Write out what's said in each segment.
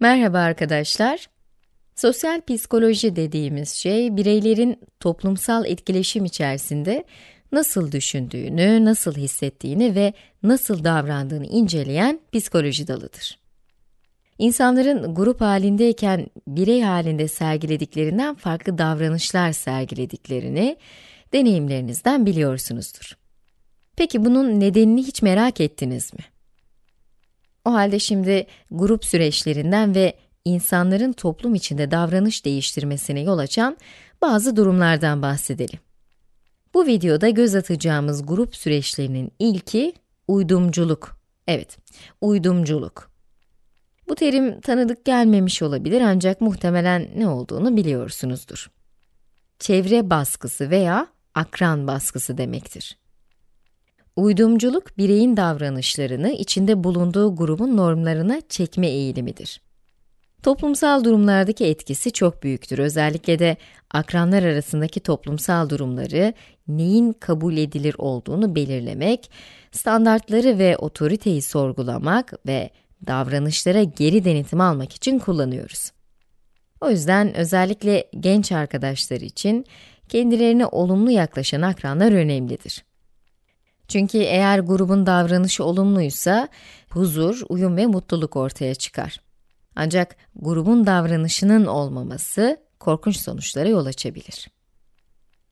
Merhaba arkadaşlar. Sosyal psikoloji dediğimiz şey, bireylerin toplumsal etkileşim içerisinde nasıl düşündüğünü, nasıl hissettiğini ve nasıl davrandığını inceleyen psikoloji dalıdır. İnsanların grup halindeyken birey halinde sergilediklerinden farklı davranışlar sergilediklerini deneyimlerinizden biliyorsunuzdur. Peki bunun nedenini hiç merak ettiniz mi? O halde şimdi grup süreçlerinden ve insanların toplum içinde davranış değiştirmesine yol açan bazı durumlardan bahsedelim. Bu videoda göz atacağımız grup süreçlerinin ilki uydumculuk. Evet, uydumculuk. Bu terim tanıdık gelmemiş olabilir ancak muhtemelen ne olduğunu biliyorsunuzdur. Çevre baskısı veya akran baskısı demektir. Uydumculuk, bireyin davranışlarını içinde bulunduğu grubun normlarına çekme eğilimidir. Toplumsal durumlardaki etkisi çok büyüktür. Özellikle de akranlar arasındaki toplumsal durumları neyin kabul edilir olduğunu belirlemek, standartları ve otoriteyi sorgulamak ve davranışlara geri denetim almak için kullanıyoruz. O yüzden özellikle genç arkadaşlar için kendilerine olumlu yaklaşan akranlar önemlidir. Çünkü eğer grubun davranışı olumluysa huzur, uyum ve mutluluk ortaya çıkar. Ancak grubun davranışının olmaması korkunç sonuçlara yol açabilir.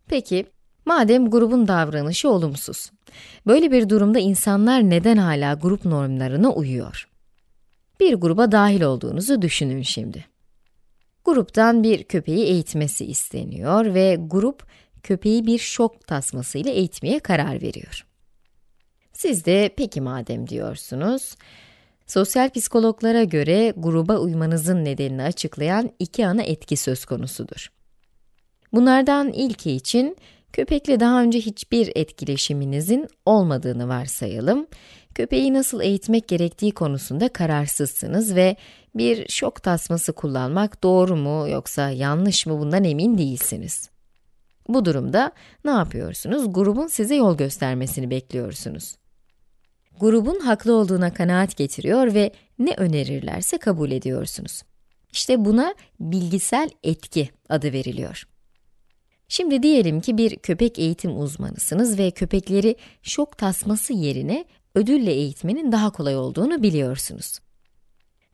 Peki, madem grubun davranışı olumsuz, böyle bir durumda insanlar neden hala grup normlarına uyuyor? Bir gruba dahil olduğunuzu düşünün şimdi. Gruptan bir köpeği eğitmesi isteniyor ve grup köpeği bir şok tasmasıyla eğitmeye karar veriyor. Siz de peki madem diyorsunuz. Sosyal psikologlara göre gruba uymanızın nedenini açıklayan iki ana etki söz konusudur. Bunlardan ilki için köpekle daha önce hiçbir etkileşiminizin olmadığını varsayalım. Köpeği nasıl eğitmek gerektiği konusunda kararsızsınız ve bir şok tasması kullanmak doğru mu yoksa yanlış mı bundan emin değilsiniz. Bu durumda ne yapıyorsunuz? Grubun size yol göstermesini bekliyorsunuz grubun haklı olduğuna kanaat getiriyor ve ne önerirlerse kabul ediyorsunuz. İşte buna bilgisel etki adı veriliyor. Şimdi diyelim ki bir köpek eğitim uzmanısınız ve köpekleri şok tasması yerine ödülle eğitmenin daha kolay olduğunu biliyorsunuz.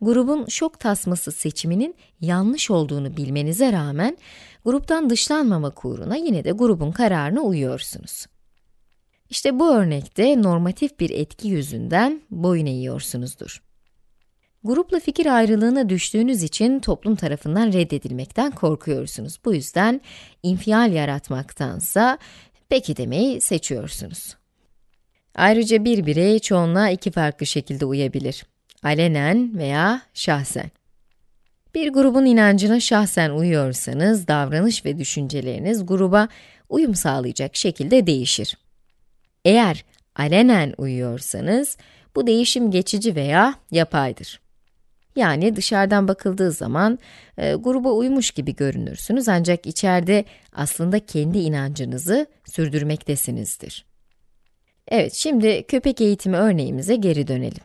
Grubun şok tasması seçiminin yanlış olduğunu bilmenize rağmen gruptan dışlanmamak uğruna yine de grubun kararına uyuyorsunuz. İşte bu örnekte normatif bir etki yüzünden boyun eğiyorsunuzdur. Grupla fikir ayrılığına düştüğünüz için toplum tarafından reddedilmekten korkuyorsunuz. Bu yüzden infial yaratmaktansa peki demeyi seçiyorsunuz. Ayrıca bir birey çoğunluğa iki farklı şekilde uyabilir. Alenen veya şahsen. Bir grubun inancına şahsen uyuyorsanız, davranış ve düşünceleriniz gruba uyum sağlayacak şekilde değişir. Eğer alenen uyuyorsanız bu değişim geçici veya yapaydır. Yani dışarıdan bakıldığı zaman e, gruba uymuş gibi görünürsünüz ancak içeride aslında kendi inancınızı sürdürmektesinizdir. Evet şimdi köpek eğitimi örneğimize geri dönelim.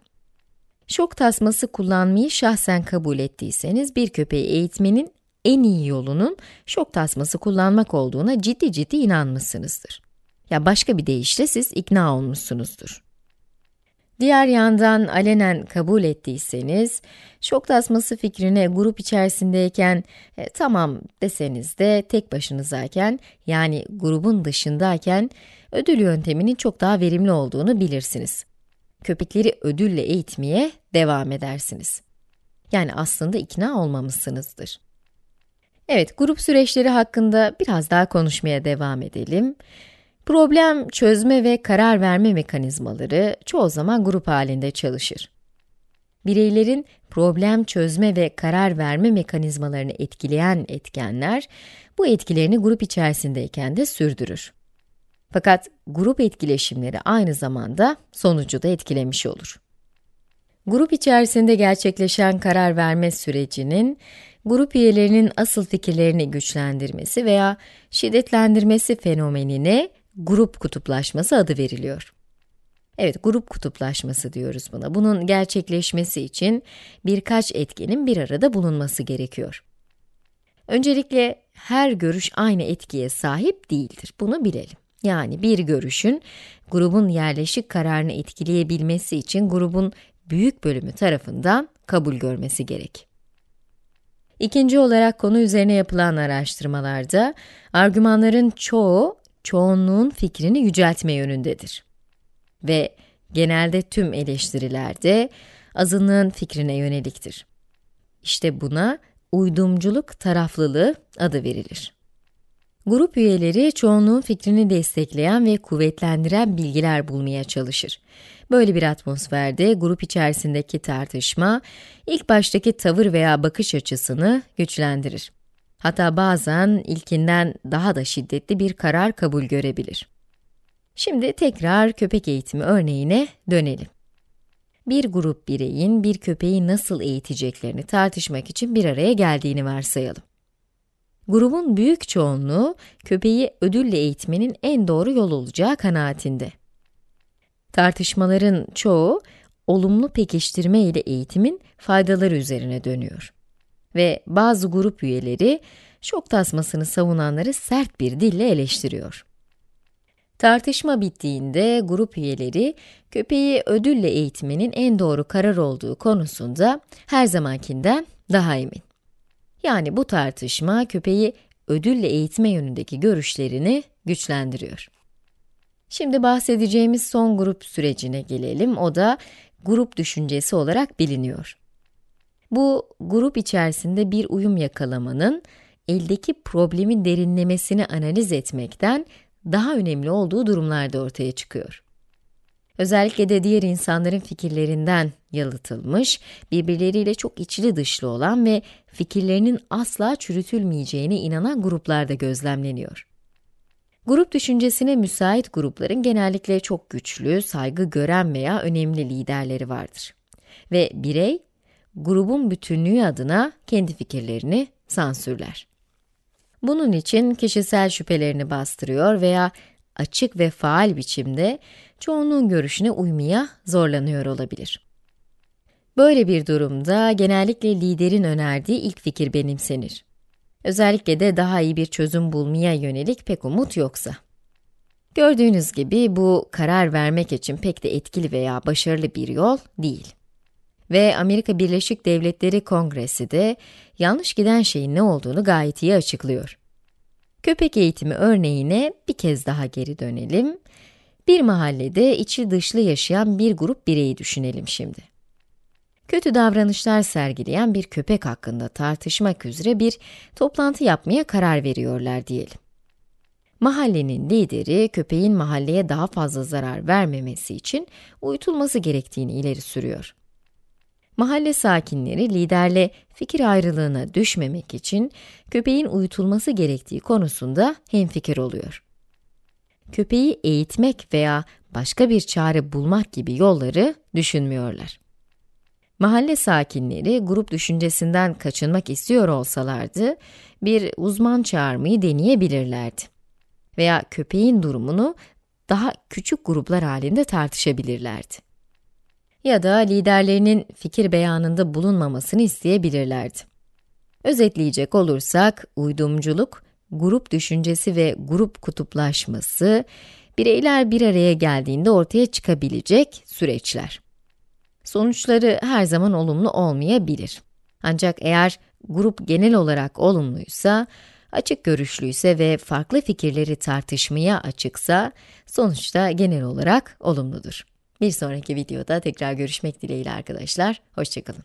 Şok tasması kullanmayı şahsen kabul ettiyseniz bir köpeği eğitmenin en iyi yolunun şok tasması kullanmak olduğuna ciddi ciddi inanmışsınızdır. Ya başka bir deyişle siz ikna olmuşsunuzdur. Diğer yandan alenen kabul ettiyseniz, şok tasması fikrine grup içerisindeyken e, tamam deseniz de tek başınızayken yani grubun dışındayken ödül yönteminin çok daha verimli olduğunu bilirsiniz. Köpekleri ödülle eğitmeye devam edersiniz. Yani aslında ikna olmamışsınızdır. Evet, grup süreçleri hakkında biraz daha konuşmaya devam edelim. Problem çözme ve karar verme mekanizmaları çoğu zaman grup halinde çalışır. Bireylerin problem çözme ve karar verme mekanizmalarını etkileyen etkenler, bu etkilerini grup içerisindeyken de sürdürür. Fakat grup etkileşimleri aynı zamanda sonucu da etkilemiş olur. Grup içerisinde gerçekleşen karar verme sürecinin, grup üyelerinin asıl fikirlerini güçlendirmesi veya şiddetlendirmesi fenomenine grup kutuplaşması adı veriliyor. Evet, grup kutuplaşması diyoruz buna. Bunun gerçekleşmesi için birkaç etkenin bir arada bulunması gerekiyor. Öncelikle her görüş aynı etkiye sahip değildir. Bunu bilelim. Yani bir görüşün grubun yerleşik kararını etkileyebilmesi için grubun büyük bölümü tarafından kabul görmesi gerek. İkinci olarak konu üzerine yapılan araştırmalarda argümanların çoğu çoğunluğun fikrini yüceltme yönündedir. Ve genelde tüm eleştirilerde azınlığın fikrine yöneliktir. İşte buna uydumculuk taraflılığı adı verilir. Grup üyeleri çoğunluğun fikrini destekleyen ve kuvvetlendiren bilgiler bulmaya çalışır. Böyle bir atmosferde grup içerisindeki tartışma ilk baştaki tavır veya bakış açısını güçlendirir. Hatta bazen ilkinden daha da şiddetli bir karar kabul görebilir. Şimdi tekrar köpek eğitimi örneğine dönelim. Bir grup bireyin bir köpeği nasıl eğiteceklerini tartışmak için bir araya geldiğini varsayalım. Grubun büyük çoğunluğu köpeği ödülle eğitmenin en doğru yol olacağı kanaatinde. Tartışmaların çoğu olumlu pekiştirme ile eğitimin faydaları üzerine dönüyor ve bazı grup üyeleri şok tasmasını savunanları sert bir dille eleştiriyor. Tartışma bittiğinde grup üyeleri köpeği ödülle eğitmenin en doğru karar olduğu konusunda her zamankinden daha emin. Yani bu tartışma köpeği ödülle eğitme yönündeki görüşlerini güçlendiriyor. Şimdi bahsedeceğimiz son grup sürecine gelelim. O da grup düşüncesi olarak biliniyor. Bu grup içerisinde bir uyum yakalamanın eldeki problemin derinlemesini analiz etmekten daha önemli olduğu durumlarda ortaya çıkıyor. Özellikle de diğer insanların fikirlerinden yalıtılmış, birbirleriyle çok içli dışlı olan ve fikirlerinin asla çürütülmeyeceğine inanan gruplarda gözlemleniyor. Grup düşüncesine müsait grupların genellikle çok güçlü, saygı gören veya önemli liderleri vardır. Ve birey grubun bütünlüğü adına kendi fikirlerini sansürler. Bunun için kişisel şüphelerini bastırıyor veya açık ve faal biçimde çoğunluğun görüşüne uymaya zorlanıyor olabilir. Böyle bir durumda genellikle liderin önerdiği ilk fikir benimsenir. Özellikle de daha iyi bir çözüm bulmaya yönelik pek umut yoksa. Gördüğünüz gibi bu karar vermek için pek de etkili veya başarılı bir yol değil. Ve Amerika Birleşik Devletleri Kongresi de yanlış giden şeyin ne olduğunu gayet iyi açıklıyor. Köpek eğitimi örneğine bir kez daha geri dönelim. Bir mahallede içi dışlı yaşayan bir grup bireyi düşünelim şimdi. Kötü davranışlar sergileyen bir köpek hakkında tartışmak üzere bir toplantı yapmaya karar veriyorlar diyelim. Mahallenin lideri köpeğin mahalleye daha fazla zarar vermemesi için uyutulması gerektiğini ileri sürüyor. Mahalle sakinleri liderle fikir ayrılığına düşmemek için köpeğin uyutulması gerektiği konusunda hemfikir oluyor. Köpeği eğitmek veya başka bir çare bulmak gibi yolları düşünmüyorlar. Mahalle sakinleri grup düşüncesinden kaçınmak istiyor olsalardı, bir uzman çağırmayı deneyebilirlerdi. Veya köpeğin durumunu daha küçük gruplar halinde tartışabilirlerdi ya da liderlerinin fikir beyanında bulunmamasını isteyebilirlerdi. Özetleyecek olursak, uydumculuk, grup düşüncesi ve grup kutuplaşması, bireyler bir araya geldiğinde ortaya çıkabilecek süreçler. Sonuçları her zaman olumlu olmayabilir. Ancak eğer grup genel olarak olumluysa, açık görüşlüyse ve farklı fikirleri tartışmaya açıksa, sonuçta genel olarak olumludur. Bir sonraki videoda tekrar görüşmek dileğiyle arkadaşlar. Hoşçakalın.